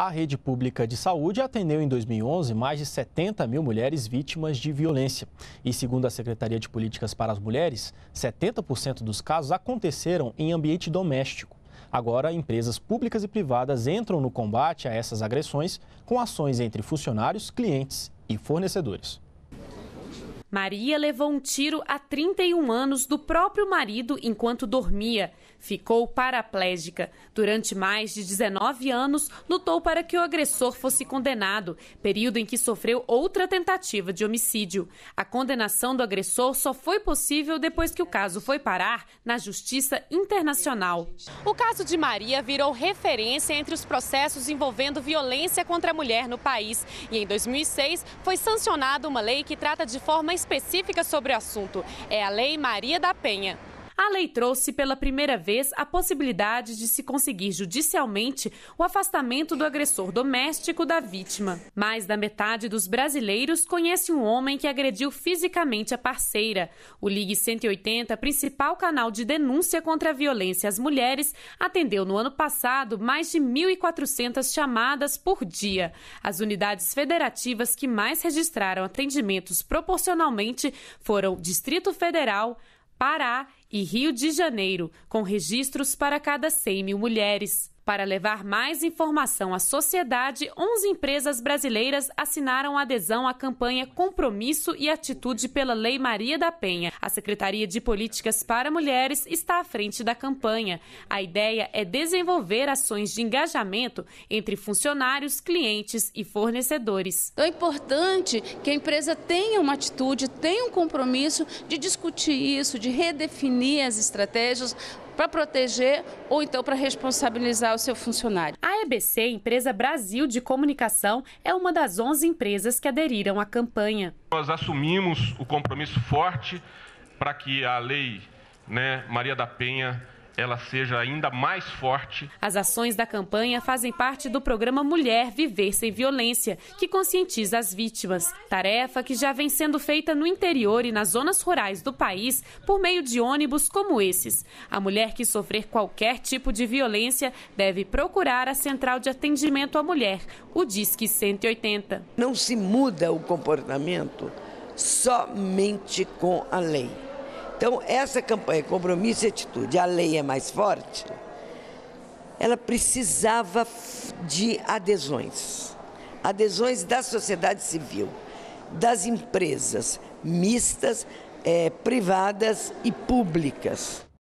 A rede pública de saúde atendeu em 2011 mais de 70 mil mulheres vítimas de violência. E segundo a Secretaria de Políticas para as Mulheres, 70% dos casos aconteceram em ambiente doméstico. Agora, empresas públicas e privadas entram no combate a essas agressões com ações entre funcionários, clientes e fornecedores. Maria levou um tiro a 31 anos do próprio marido enquanto dormia. Ficou paraplégica. Durante mais de 19 anos, lutou para que o agressor fosse condenado, período em que sofreu outra tentativa de homicídio. A condenação do agressor só foi possível depois que o caso foi parar na Justiça Internacional. O caso de Maria virou referência entre os processos envolvendo violência contra a mulher no país. E em 2006, foi sancionada uma lei que trata de forma específica sobre o assunto é a Lei Maria da Penha a lei trouxe pela primeira vez a possibilidade de se conseguir judicialmente o afastamento do agressor doméstico da vítima. Mais da metade dos brasileiros conhece um homem que agrediu fisicamente a parceira. O Ligue 180, principal canal de denúncia contra a violência às mulheres, atendeu no ano passado mais de 1.400 chamadas por dia. As unidades federativas que mais registraram atendimentos proporcionalmente foram Distrito Federal, Pará e Rio de Janeiro, com registros para cada 100 mil mulheres. Para levar mais informação à sociedade, 11 empresas brasileiras assinaram adesão à campanha Compromisso e Atitude pela Lei Maria da Penha. A Secretaria de Políticas para Mulheres está à frente da campanha. A ideia é desenvolver ações de engajamento entre funcionários, clientes e fornecedores. Então é importante que a empresa tenha uma atitude, tenha um compromisso de discutir isso, de redefinir as estratégias para proteger ou então para responsabilizar o seu funcionário. A EBC, empresa Brasil de Comunicação, é uma das 11 empresas que aderiram à campanha. Nós assumimos o compromisso forte para que a lei né, Maria da Penha ela seja ainda mais forte. As ações da campanha fazem parte do programa Mulher Viver Sem Violência, que conscientiza as vítimas. Tarefa que já vem sendo feita no interior e nas zonas rurais do país por meio de ônibus como esses. A mulher que sofrer qualquer tipo de violência deve procurar a Central de Atendimento à Mulher, o Disque 180. Não se muda o comportamento somente com a lei. Então, essa campanha Compromisso e Atitude, a lei é mais forte, ela precisava de adesões. Adesões da sociedade civil, das empresas mistas, eh, privadas e públicas.